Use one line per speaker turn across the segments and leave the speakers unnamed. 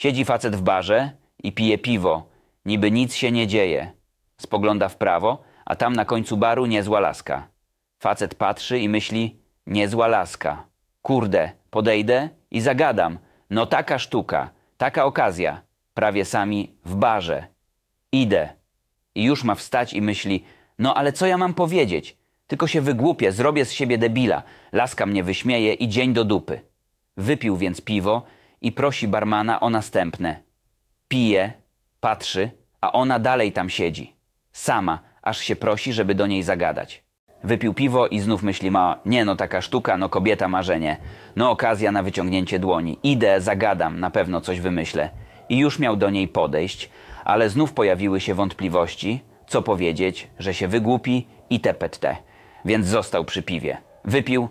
Siedzi facet w barze i pije piwo, niby nic się nie dzieje. Spogląda w prawo, a tam na końcu baru niezła laska. Facet patrzy i myśli, niezła laska. Kurde, podejdę i zagadam. No taka sztuka, taka okazja. Prawie sami w barze. Idę. I już ma wstać i myśli, no ale co ja mam powiedzieć? Tylko się wygłupię, zrobię z siebie debila. Laska mnie wyśmieje i dzień do dupy. Wypił więc piwo, i prosi barmana o następne. Pije, patrzy, a ona dalej tam siedzi. Sama, aż się prosi, żeby do niej zagadać. Wypił piwo i znów myśli ma, nie no taka sztuka, no kobieta marzenie. No okazja na wyciągnięcie dłoni. Idę, zagadam, na pewno coś wymyślę. I już miał do niej podejść, ale znów pojawiły się wątpliwości, co powiedzieć, że się wygłupi i tepet te. Więc został przy piwie. Wypił,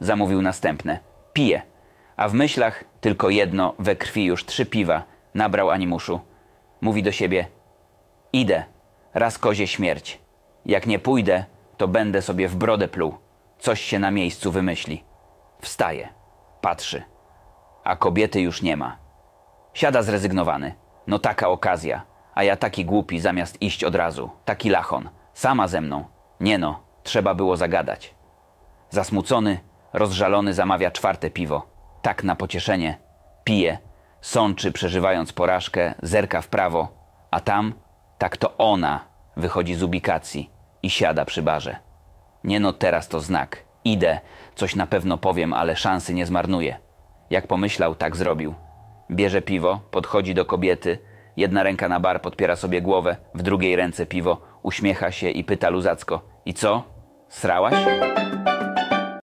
zamówił następne. Pije, a w myślach tylko jedno we krwi już trzy piwa nabrał animuszu. Mówi do siebie: Idę, raz kozie śmierć. Jak nie pójdę, to będę sobie w brodę pluł. Coś się na miejscu wymyśli. Wstaje, patrzy, a kobiety już nie ma. Siada zrezygnowany. No taka okazja, a ja taki głupi zamiast iść od razu, taki lachon, sama ze mną. Nie no, trzeba było zagadać. Zasmucony, rozżalony zamawia czwarte piwo tak na pocieszenie. Pije, sączy przeżywając porażkę, zerka w prawo, a tam tak to ona wychodzi z ubikacji i siada przy barze. Nie no, teraz to znak. Idę, coś na pewno powiem, ale szansy nie zmarnuję. Jak pomyślał, tak zrobił. Bierze piwo, podchodzi do kobiety, jedna ręka na bar podpiera sobie głowę, w drugiej ręce piwo, uśmiecha się i pyta luzacko: I co? Srałaś?